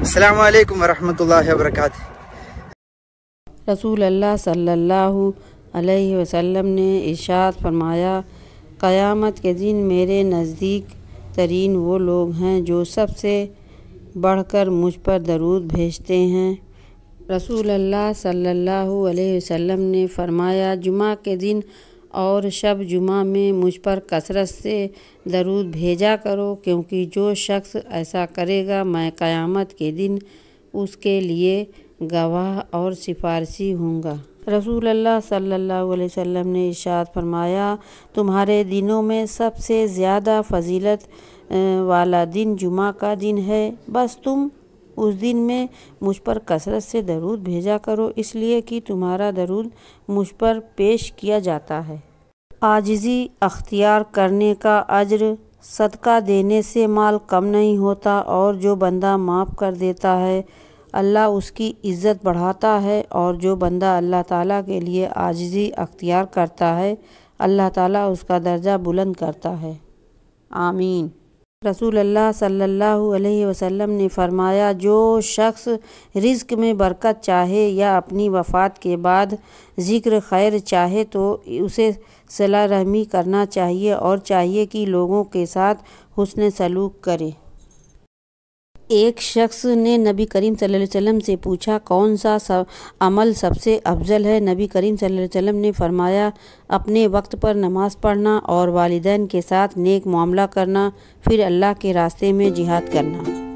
अल्लाम वर्क रसूल अल्लाह सल्लल्लाहु अलैहि वसल्लम ने इशाद फरमाया क़यामत के दिन मेरे नज़दीक तरीन वो लोग हैं जो सबसे बढ़कर मुझ पर दरूद भेजते हैं रसूल अल्लाह सल्लल्लाहु अलैहि वसल्लम ने फरमाया जुमा के दिन और शब जुमा में मुझ पर कसरत से दरूद भेजा करो क्योंकि जो शख्स ऐसा करेगा मैं क़यामत के दिन उसके लिए गवाह और सिफारसी होंगे रसूल अल्लाह सल्लल्लाहु अलैहि वसल्लम ने इशाद फरमाया तुम्हारे दिनों में सबसे ज़्यादा फजीलत वाला दिन जुमा का दिन है बस तुम उस दिन में मुझ पर कसरत से दरूद भेजा करो इसलिए कि तुम्हारा दरूद मुझ पर पेश किया जाता है आजजी अख्तियार करने का अज्र सदका देने से माल कम नहीं होता और जो बंदा माफ़ कर देता है अल्लाह उसकी इज़्ज़त बढ़ाता है और जो बंदा अल्लाह ताला के लिए आजजी अख्तियार करता है अल्लाह ताला उसका दर्जा बुलंद करता है आमीन रसूल अल्लाह सल्लल्लाहु अलैहि वसल्लम ने फरमाया जो शख्स रिज़्क में बरकत चाहे या अपनी वफ़ात के बाद ज़िक्र खैर चाहे तो उसे सला रहमी करना चाहिए और चाहिए कि लोगों के साथ हुसन सलूक करे एक शख्स ने नबी करीम वसल्लम से पूछा कौन सा सब, अमल सबसे अफजल है नबी करीम वसल्लम ने फरमाया अपने वक्त पर नमाज़ पढ़ना और वालदान के साथ नेक मामला करना फिर अल्लाह के रास्ते में जिहाद करना